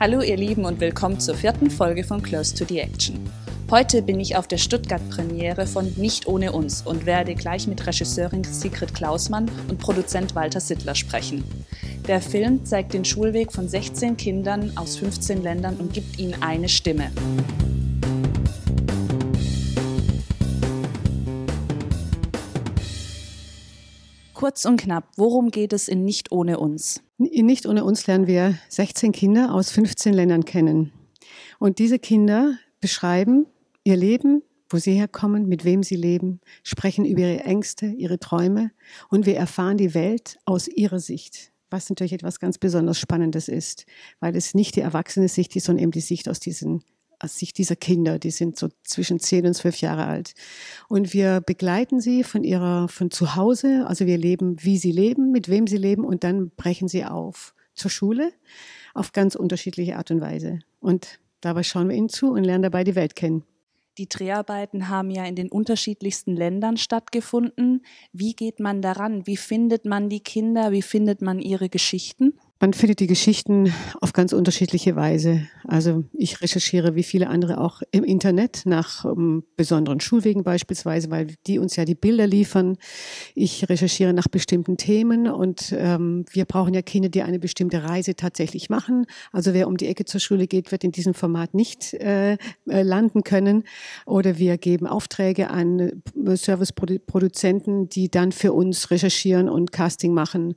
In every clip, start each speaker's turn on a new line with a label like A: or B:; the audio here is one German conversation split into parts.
A: Hallo ihr Lieben und willkommen zur vierten Folge von Close to the Action. Heute bin ich auf der Stuttgart-Premiere von Nicht ohne uns und werde gleich mit Regisseurin Sigrid Klausmann und Produzent Walter Sittler sprechen. Der Film zeigt den Schulweg von 16 Kindern aus 15 Ländern und gibt ihnen eine Stimme. Kurz und knapp, worum geht es in Nicht ohne uns? In
B: Nicht ohne uns lernen wir 16 Kinder aus 15 Ländern kennen. Und diese Kinder beschreiben ihr Leben, wo sie herkommen, mit wem sie leben, sprechen über ihre Ängste, ihre Träume und wir erfahren die Welt aus ihrer Sicht was natürlich etwas ganz besonders Spannendes ist, weil es nicht die erwachsene Sicht ist, sondern eben die Sicht aus diesen aus Sicht dieser Kinder, die sind so zwischen zehn und zwölf Jahre alt. Und wir begleiten sie von ihrer, von zu Hause, also wir leben, wie sie leben, mit wem sie leben und dann brechen sie auf zur Schule auf ganz unterschiedliche Art und Weise. Und dabei schauen wir ihnen zu und lernen dabei die Welt kennen.
A: Die Dreharbeiten haben ja in den unterschiedlichsten Ländern stattgefunden. Wie geht man daran? Wie findet man die Kinder? Wie findet man ihre Geschichten?
B: Man findet die Geschichten auf ganz unterschiedliche Weise. Also ich recherchiere wie viele andere auch im Internet nach um, ähm, besonderen Schulwegen beispielsweise, weil die uns ja die Bilder liefern. Ich recherchiere nach bestimmten Themen und ähm, wir brauchen ja Kinder, die eine bestimmte Reise tatsächlich machen. Also wer um die Ecke zur Schule geht, wird in diesem Format nicht äh, äh landen können. Oder wir geben Aufträge an äh, Serviceproduzenten, die dann für uns recherchieren und Casting machen.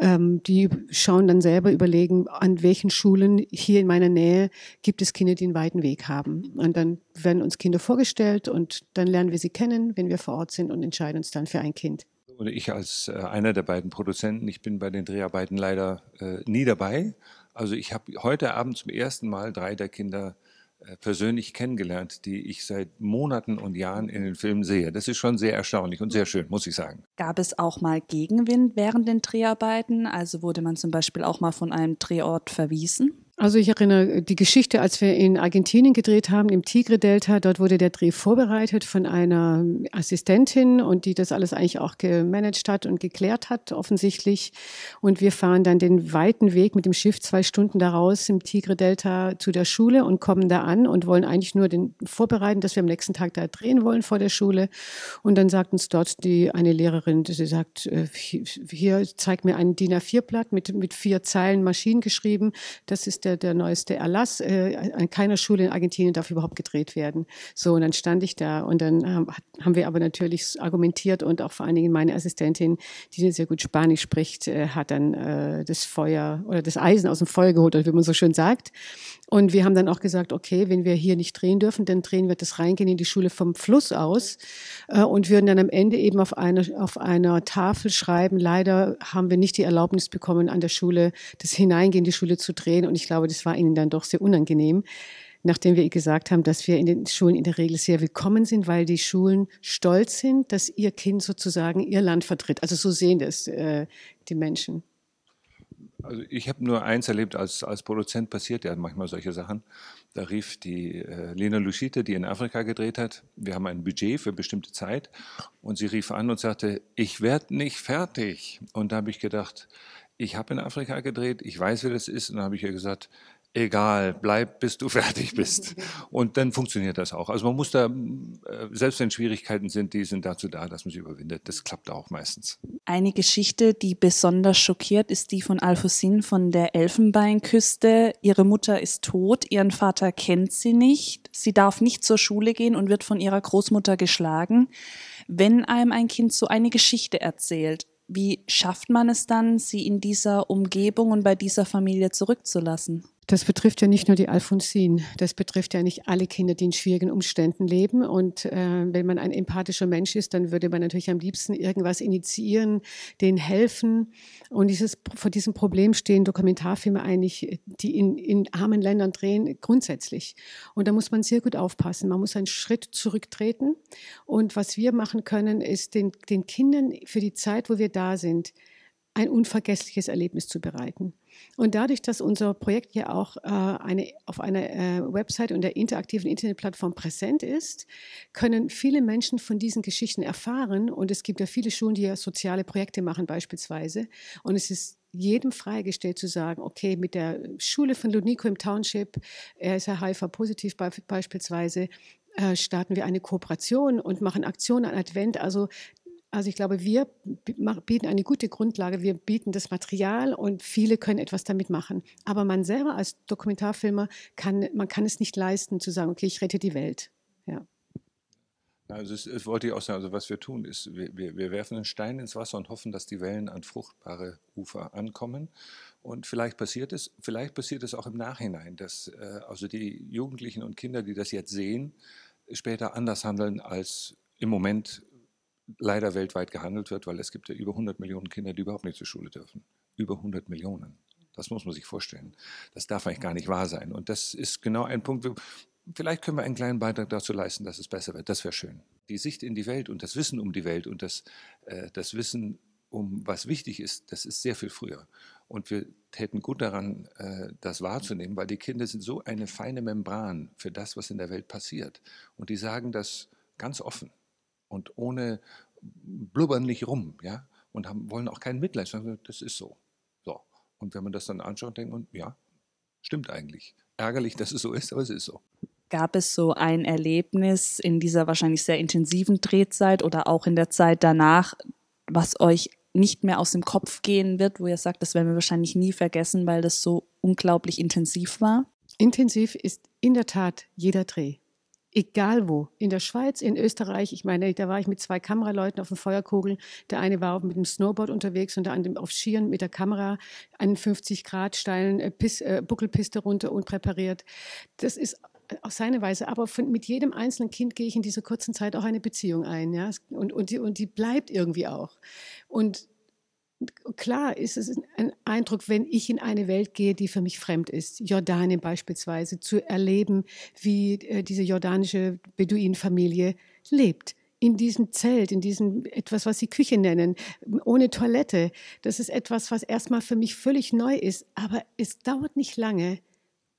B: Ähm, die schauen dann selber überlegen, an welchen Schulen hier in meiner Nähe gibt es Kinder, die einen weiten Weg haben. Und dann werden uns Kinder vorgestellt und dann lernen wir sie kennen, wenn wir vor Ort sind und entscheiden uns dann für
C: ein Kind. Und ich als äh, einer der beiden Produzenten, ich bin bei den Dreharbeiten leider äh, nie dabei. Also ich habe heute Abend zum ersten Mal drei der Kinder äh, persönlich kennengelernt, die ich seit Monaten und Jahren in den Filmen sehe. Das ist schon sehr erstaunlich und sehr schön, muss ich sagen.
A: Gab es auch mal Gegenwind während den Dreharbeiten? Also wurde man zum Beispiel auch mal von einem Drehort verwiesen?
B: Also ich erinnere die Geschichte, als wir in Argentinien gedreht haben, im Tigre-Delta, dort wurde der Dreh vorbereitet von einer Assistentin und die das alles eigentlich auch gemanagt hat und geklärt hat, offensichtlich. Und wir fahren dann den weiten Weg mit dem Schiff zwei Stunden daraus im Tigre-Delta zu der Schule und kommen da an und wollen eigentlich nur den vorbereiten, dass wir am nächsten Tag da drehen wollen vor der Schule. Und dann sagt uns dort die eine Lehrerin, sie sagt, äh, hier zeig mir ein DIN A4-Blatt mit, mit vier Zeilen Maschinen geschrieben. Das ist der der, der neueste Erlass, äh, an keiner Schule in Argentinien darf überhaupt gedreht werden. So, und dann stand ich da und dann ähm, haben, wir aber natürlich argumentiert und auch vor allen Dingen meine Assistentin, die sehr gut Spanisch spricht, äh, hat dann äh, das Feuer oder das Eisen aus dem Feuer geholt, wie man so schön sagt. Und wir haben dann auch gesagt, okay, wenn wir hier nicht drehen dürfen, dann drehen wir das reingehen in die Schule vom Fluss aus äh, und würden dann am Ende eben auf, eine, auf einer Tafel schreiben, leider haben wir nicht die Erlaubnis bekommen, an der Schule das Hineingehen, in die Schule zu drehen. Und ich glaube, das war ihnen dann doch sehr unangenehm, nachdem wir gesagt haben, dass wir in den Schulen in der Regel sehr willkommen sind, weil die Schulen stolz sind, dass ihr Kind sozusagen ihr Land vertritt. Also so sehen das äh, die Menschen.
C: Also ich habe nur eins erlebt, als, als Produzent passiert ja manchmal solche Sachen. Da rief die äh, Lena Luschite, die in Afrika gedreht hat, wir haben ein Budget für bestimmte Zeit und sie rief an und sagte, ich werde nicht fertig. Und da habe ich gedacht, ich habe in Afrika gedreht, ich weiß, wie das ist. Und dann habe ich ihr gesagt, egal, bleib, bis du fertig bist. Und dann funktioniert das auch. Also man muss da, äh, selbst wenn Schwierigkeiten sind, die sind dazu da, dass man sie überwindet. Das klappt auch meistens.
A: Eine Geschichte, die besonders schockiert, ist die von Alphonsine von der Elfenbeinküste. Ihre Mutter ist tot, ihren Vater kennt sie nicht, sie darf nicht zur Schule gehen und wird von ihrer Großmutter geschlagen. Wenn einem ein Kind so eine Geschichte erzählt, wie schafft man es dann, sie in dieser Umgebung und bei dieser Familie zurückzulassen?
B: das betrifft ja nicht nur die Alfonsin, das betrifft ja nicht alle Kinder, die in schwierigen Umständen leben. Und äh, wenn man ein empathischer Mensch ist, dann würde man natürlich am liebsten irgendwas initiieren, denen helfen. Und dieses, vor diesem Problem stehen Dokumentarfilme eigentlich, die in, in armen Ländern drehen, grundsätzlich. Und da muss man sehr gut aufpassen. Man muss einen Schritt zurücktreten. Und was wir machen können, ist den, den Kindern für die Zeit, wo wir da sind, ein unvergessliches Erlebnis zu bereiten. Und dadurch, dass unser Projekt ja auch äh, eine, auf einer äh, Website und der interaktiven Internetplattform präsent ist, können viele Menschen von diesen Geschichten erfahren. Und es gibt ja viele Schulen, die ja soziale Projekte machen beispielsweise. Und es ist jedem freigestellt zu sagen, okay, mit der Schule von Ludnico im Township, er ist ja HIV-positiv beispielsweise, äh, starten wir eine Kooperation und machen Aktionen an Advent. Also also ich glaube, wir bieten eine gute Grundlage, wir bieten das Material und viele können etwas damit machen. Aber man selber als Dokumentarfilmer kann, man kann es nicht leisten zu sagen, okay, ich rette die Welt. Ja.
C: Also es, das wollte ich auch sagen, also was wir tun ist, wir, wir, wir werfen einen Stein ins Wasser und hoffen, dass die Wellen an fruchtbare Ufer ankommen. Und vielleicht passiert es, vielleicht passiert es auch im Nachhinein, dass äh, also die Jugendlichen und Kinder, die das jetzt sehen, später anders handeln als im Moment leider weltweit gehandelt wird, weil es gibt ja über 100 Millionen Kinder, die überhaupt nicht zur Schule dürfen. Über 100 Millionen. Das muss man sich vorstellen. Das darf eigentlich gar nicht wahr sein. Und das ist genau ein Punkt. Vielleicht können wir einen kleinen Beitrag dazu leisten, dass es besser wird. Das wäre schön. Die Sicht in die Welt und das Wissen um die Welt und das, äh, das Wissen um was wichtig ist, das ist sehr viel früher. Und wir täten gut daran, äh, das wahrzunehmen, weil die Kinder sind so eine feine Membran für das, was in der Welt passiert. Und die sagen das ganz offen und ohne blubbern nicht rum, ja, und haben, wollen auch kein Mitleid, sondern das ist so. So. Und wenn man das dann anschaut, denkt man, ja, stimmt eigentlich. Ärgerlich, dass es so ist, aber es ist so.
A: Gab es so ein Erlebnis in dieser wahrscheinlich sehr intensiven Drehzeit oder auch in der Zeit danach, was euch nicht mehr aus dem Kopf gehen wird, wo ihr sagt, das werden wir wahrscheinlich nie vergessen, weil das so unglaublich intensiv war? Intensiv ist in der Tat jeder Dreh
B: egal wo, in der Schweiz, in Österreich. Ich meine, da war ich mit zwei Kameraleuten auf dem Feuerkugel. Der eine war auch mit dem Snowboard unterwegs und der andere auf Skiern mit der Kamera an 50 Grad steilen äh, Piss, äh, Buckelpiste runter und präpariert. Das ist äh, auf seine Weise, aber von, mit jedem einzelnen Kind gehe ich in dieser kurzen Zeit auch eine Beziehung ein, ja, und, und, die, und die bleibt irgendwie auch. Und klar ist es ein Eindruck, wenn ich in eine Welt gehe, die für mich fremd ist, Jordanien beispielsweise, zu erleben, wie äh, diese jordanische Beduinenfamilie lebt in diesem Zelt, in diesem etwas, was sie Küche nennen, ohne Toilette. Das ist etwas, was erstmal für mich völlig neu ist, aber es dauert nicht lange,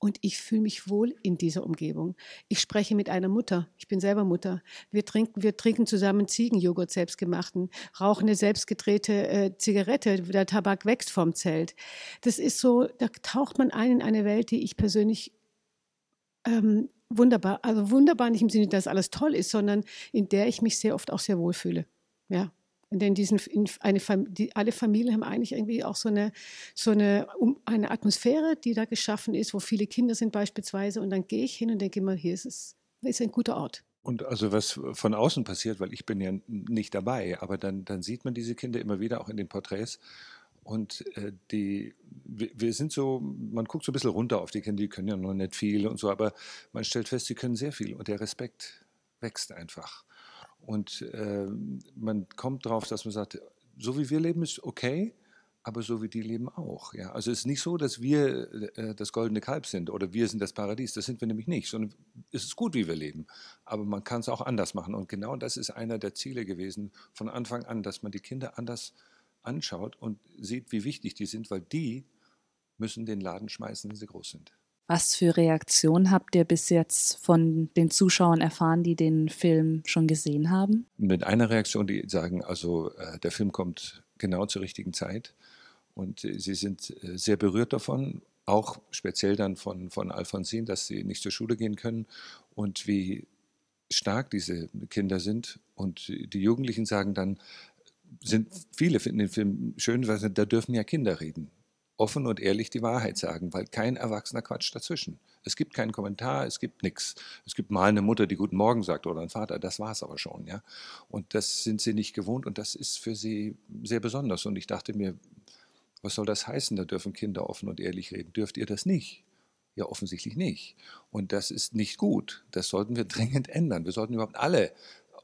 B: und ich fühle mich wohl in dieser Umgebung. Ich spreche mit einer Mutter, ich bin selber Mutter. Wir trinken, wir trinken zusammen Ziegenjoghurt selbstgemachten, rauchen eine selbstgedrehte äh, Zigarette, der Tabak wächst vom Zelt. Das ist so, da taucht man ein in eine Welt, die ich persönlich ähm, wunderbar, also wunderbar nicht im Sinne, dass alles toll ist, sondern in der ich mich sehr oft auch sehr wohl fühle. Ja denn diesen, in eine, die, alle Familien haben eigentlich irgendwie auch so eine, so eine, um, eine Atmosphäre, die da geschaffen ist, wo viele Kinder sind beispielsweise. Und dann gehe ich hin und denke immer, hier ist es, ist ein guter Ort.
C: Und also was von außen passiert, weil ich bin ja nicht dabei, aber dann, dann sieht man diese Kinder immer wieder auch in den Porträts. Und äh, die, wir sind so, man guckt so ein bisschen runter auf die Kinder, die können ja noch nicht viel und so, aber man stellt fest, sie können sehr viel und der Respekt wächst einfach. Und äh, man kommt darauf, dass man sagt, so wie wir leben ist okay, aber so wie die leben auch. Ja? Also es ist nicht so, dass wir äh, das goldene Kalb sind oder wir sind das Paradies. Das sind wir nämlich nicht, sondern es ist gut, wie wir leben. Aber man kann es auch anders machen. Und genau das ist einer der Ziele gewesen von Anfang an, dass man die Kinder anders anschaut und sieht, wie wichtig die sind, weil die müssen den Laden schmeißen, wenn sie groß sind.
A: Was für Reaktionen habt ihr bis jetzt von den Zuschauern erfahren, die den Film schon gesehen haben?
C: Mit einer Reaktion, die sagen, also äh, der Film kommt genau zur richtigen Zeit und äh, sie sind äh, sehr berührt davon, auch speziell dann von, von Alfonsin, dass sie nicht zur Schule gehen können und wie stark diese Kinder sind. Und die Jugendlichen sagen dann, sind, viele finden den Film schön, weil da dürfen ja Kinder reden offen und ehrlich die Wahrheit sagen, weil kein Erwachsener quatscht dazwischen. Es gibt keinen Kommentar, es gibt nichts. Es gibt mal eine Mutter, die Guten Morgen sagt oder ein Vater, das war es aber schon. Ja? Und das sind sie nicht gewohnt und das ist für sie sehr besonders. Und ich dachte mir, was soll das heißen? Da dürfen Kinder offen und ehrlich reden. Dürft ihr das nicht? Ja, offensichtlich nicht. Und das ist nicht gut. Das sollten wir dringend ändern. Wir sollten überhaupt alle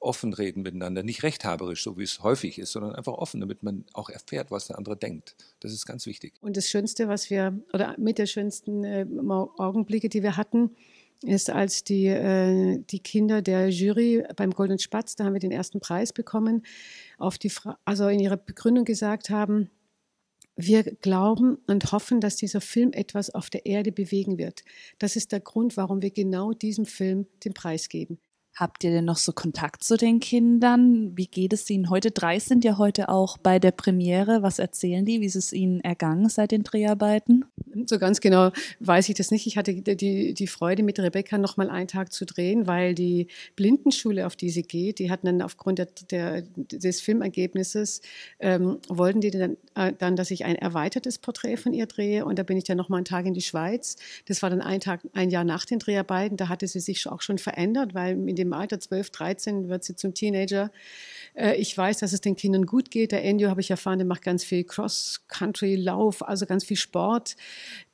C: offen reden miteinander, nicht rechthaberisch, so wie es häufig ist, sondern einfach offen, damit man auch erfährt, was der andere denkt. Das ist ganz wichtig.
B: Und das Schönste, was wir, oder mit der schönsten äh, Augenblicke, die wir hatten, ist, als die, äh, die Kinder der Jury beim Goldenen Spatz, da haben wir den ersten Preis bekommen, auf die Fra also in ihrer Begründung gesagt haben, wir glauben und hoffen, dass dieser Film etwas auf der Erde bewegen wird. Das ist der Grund, warum wir genau diesem Film den Preis
A: geben. Habt ihr denn noch so Kontakt zu den Kindern? Wie geht es ihnen heute? Drei sind ja heute auch bei der Premiere. Was erzählen die? Wie ist es ihnen ergangen seit den Dreharbeiten?
B: So ganz genau weiß ich das nicht. Ich hatte die, die Freude, mit Rebecca noch mal einen Tag zu drehen, weil die Blindenschule, auf die sie geht, die hatten dann aufgrund der, der, des Filmergebnisses, ähm, wollten die dann, äh, dann, dass ich ein erweitertes Porträt von ihr drehe. Und da bin ich dann noch mal einen Tag in die Schweiz. Das war dann ein Tag, ein Jahr nach den Dreharbeiten. Da hatte sie sich auch schon verändert, weil in dem Alter 12, 13 wird sie zum Teenager. Äh, ich weiß, dass es den Kindern gut geht. Der Endio, habe ich erfahren, der macht ganz viel Cross-Country-Lauf, also ganz viel Sport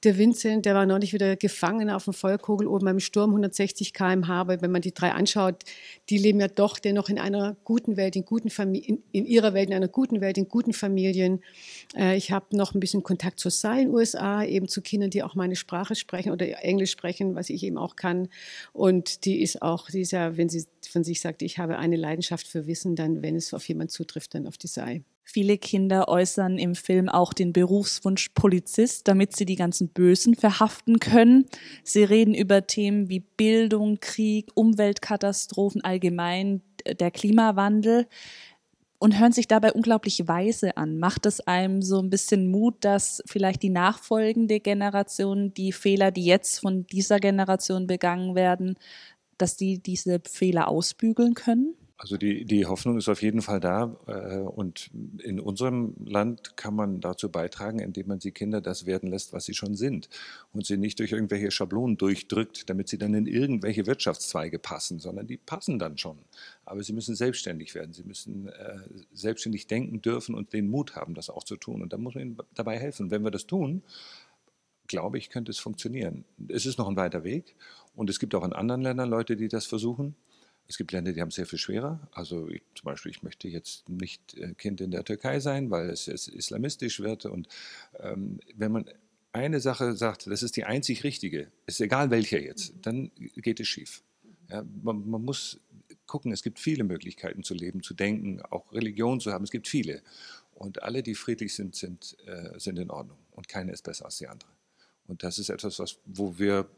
B: der Vincent, der war neulich wieder gefangen auf dem Feuerkugel oben beim Sturm 160 km/h, Aber wenn man die drei anschaut, die leben ja doch dennoch in einer guten Welt, in, guten in, in ihrer Welt, in einer guten Welt, in guten Familien. Äh, ich habe noch ein bisschen Kontakt zur SAI in den USA, eben zu Kindern, die auch meine Sprache sprechen oder Englisch sprechen, was ich eben auch kann. Und die ist auch, sie ist ja, wenn sie von sich sagt, ich habe eine Leidenschaft für Wissen, dann, wenn es auf jemanden zutrifft, dann auf die
A: SAI. Viele Kinder äußern im Film auch den Berufswunsch Polizist, damit sie die ganzen Bösen verhaften können. Sie reden über Themen wie Bildung, Krieg, Umweltkatastrophen allgemein, der Klimawandel und hören sich dabei unglaublich weise an. Macht es einem so ein bisschen Mut, dass vielleicht die nachfolgende Generation die Fehler, die jetzt von dieser Generation begangen werden, dass die diese Fehler ausbügeln können?
C: Also die, die Hoffnung ist auf jeden Fall da. Äh, und in unserem Land kann man dazu beitragen, indem man die Kinder das werden lässt, was sie schon sind. Und sie nicht durch irgendwelche Schablonen durchdrückt, damit sie dann in irgendwelche Wirtschaftszweige passen, sondern die passen dann schon. Aber sie müssen selbstständig werden. Sie müssen äh, selbstständig denken dürfen und den Mut haben, das auch zu tun. Und da muss man ihnen dabei helfen. wenn wir das tun, glaube ich, könnte es funktionieren. Es ist noch ein weiter Weg. Und es gibt auch in anderen Ländern Leute, die das versuchen. Es gibt Länder, die haben es sehr viel schwerer. Also ich, zum Beispiel, ich möchte jetzt nicht äh, Kind in der Türkei sein, weil es, es islamistisch wird. Und ähm, wenn man eine Sache sagt, das ist die einzig richtige, ist egal welcher jetzt, mhm. dann geht es schief. Ja, man, man muss gucken, es gibt viele Möglichkeiten zu leben, zu denken, auch Religion zu haben, es gibt viele. Und alle, die friedlich sind, sind, äh, sind in Ordnung. Und keine ist besser als die andere. Und das ist etwas, was, wo wir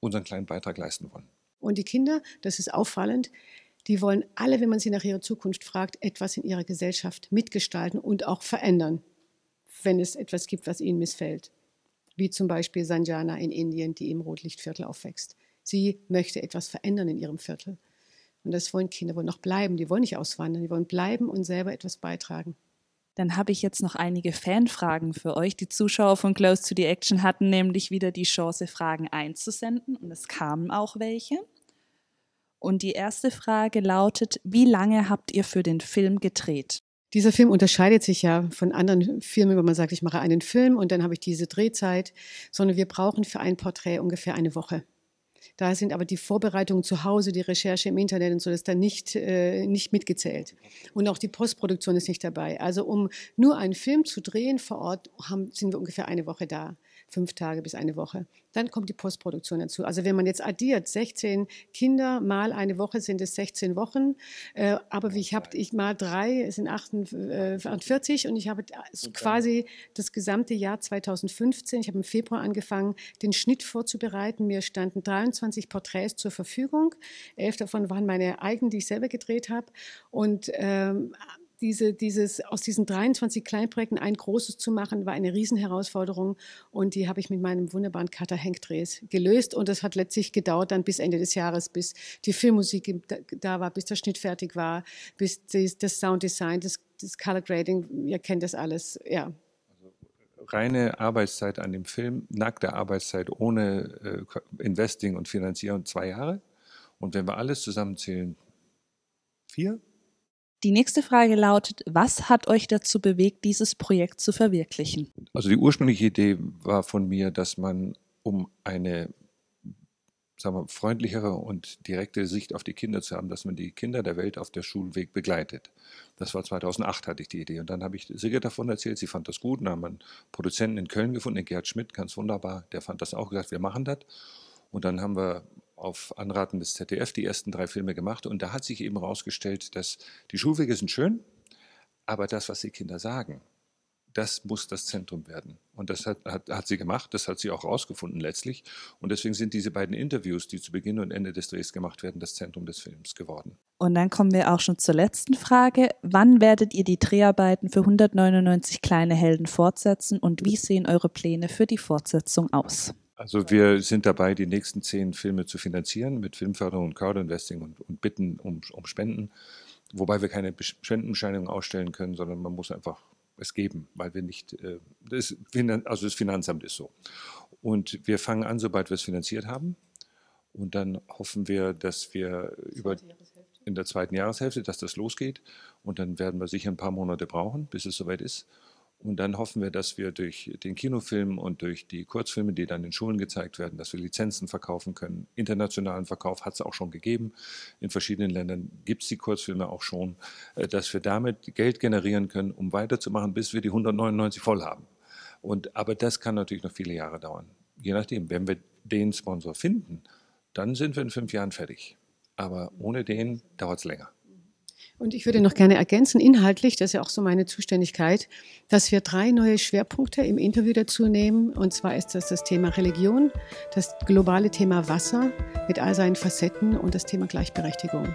C: unseren kleinen Beitrag leisten wollen.
B: Und die Kinder, das ist auffallend, die wollen alle, wenn man sie nach ihrer Zukunft fragt, etwas in ihrer Gesellschaft mitgestalten und auch verändern, wenn es etwas gibt, was ihnen missfällt. Wie zum Beispiel Sanjana in Indien, die im Rotlichtviertel aufwächst. Sie möchte etwas verändern in ihrem Viertel. Und das wollen Kinder, wollen noch bleiben. Die wollen nicht auswandern, die wollen bleiben und selber etwas
A: beitragen. Dann habe ich jetzt noch einige Fanfragen für euch. Die Zuschauer von Close to the Action hatten nämlich wieder die Chance, Fragen einzusenden und es kamen auch welche. Und die erste Frage lautet, wie lange habt ihr für den Film gedreht?
B: Dieser Film unterscheidet sich ja von anderen Filmen, wo man sagt, ich mache einen Film und dann habe ich diese Drehzeit, sondern wir brauchen für ein Porträt ungefähr eine Woche. Da sind aber die Vorbereitungen zu Hause, die Recherche im Internet und so, das ist dann nicht, äh, nicht mitgezählt. Und auch die Postproduktion ist nicht dabei. Also um nur einen Film zu drehen vor Ort, haben, sind wir ungefähr eine Woche da. Fünf Tage bis eine Woche. Dann kommt die Postproduktion dazu. Also wenn man jetzt addiert, 16 Kinder mal eine Woche sind es 16 Wochen. Äh, aber wie ich habe, ich mal drei es sind 48 äh, und ich habe quasi das gesamte Jahr 2015, ich habe im Februar angefangen, den Schnitt vorzubereiten. Mir standen 23 24 Porträts zur Verfügung. Elf davon waren meine eigenen, die ich selber gedreht habe. Und ähm, diese, dieses, aus diesen 23 Kleinprojekten ein großes zu machen, war eine Riesenherausforderung. Und die habe ich mit meinem wunderbaren Cutter Henk Drees gelöst. Und das hat letztlich gedauert dann bis Ende des Jahres, bis die Filmmusik da war, bis der Schnitt fertig war, bis das Sounddesign, das, das Color Grading, ihr kennt das alles, ja,
C: reine Arbeitszeit an dem Film, nackte Arbeitszeit ohne äh, Investing und Finanzierung, zwei Jahre. Und wenn wir alles zusammenzählen, vier.
A: Die nächste Frage lautet, was hat euch dazu bewegt, dieses Projekt zu verwirklichen?
C: Also die ursprüngliche Idee war von mir, dass man, um eine sagen wir, freundlichere und direkte Sicht auf die Kinder zu haben, dass man die Kinder der Welt auf der Schulweg begleitet. Das war 2008, hatte ich die Idee. Und dann habe ich Sigrid davon erzählt, sie fand das gut. Dann haben wir einen Produzenten in Köln gefunden, den Gerhard Schmidt, ganz wunderbar. Der fand das auch, gesagt, wir machen das. Und dann haben wir auf Anraten des ZDF die ersten drei Filme gemacht. Und da hat sich eben herausgestellt, dass die Schulwege sind schön, aber das, was die Kinder sagen, das muss das Zentrum werden. Und das hat, hat, hat, sie gemacht, das hat sie auch herausgefunden letztlich. Und deswegen sind diese beiden Interviews, die zu Beginn und Ende des Drehs gemacht werden, das Zentrum des Films geworden.
A: Und dann kommen wir auch schon zur letzten Frage. Wann werdet ihr die Dreharbeiten für 199 kleine Helden fortsetzen und wie sehen eure Pläne für die Fortsetzung
C: aus? Also wir sind dabei, die nächsten zehn Filme zu finanzieren mit Filmförderung und Crowdinvesting und, und Bitten um, um Spenden. Wobei wir keine Spendenbescheinigung ausstellen können, sondern man muss einfach es geben, weil wir nicht, äh, das, also das Finanzamt ist so. Und wir fangen an, sobald wir es finanziert haben. Und dann hoffen wir, dass wir über in der zweiten Jahreshälfte, dass das losgeht. Und dann werden wir sicher ein paar Monate brauchen, bis es soweit ist. Und dann hoffen wir, dass wir durch den Kinofilm und durch die Kurzfilme, die dann in Schulen gezeigt werden, dass wir Lizenzen verkaufen können. Internationalen Verkauf hat es auch schon gegeben. In verschiedenen Ländern gibt es die Kurzfilme auch schon, äh, dass wir damit Geld generieren können, um weiterzumachen, bis wir die 199 voll haben. Und, aber das kann natürlich noch viele Jahre dauern. Je nachdem, wenn wir den Sponsor finden, dann sind wir in fünf Jahren fertig. Aber ohne den dauert es länger.
B: Und ich würde noch gerne ergänzen, inhaltlich, das ist ja auch so meine Zuständigkeit, dass wir drei neue Schwerpunkte im Interview dazu nehmen. Und zwar ist das das Thema Religion, das globale Thema Wasser mit all seinen Facetten und das Thema Gleichberechtigung.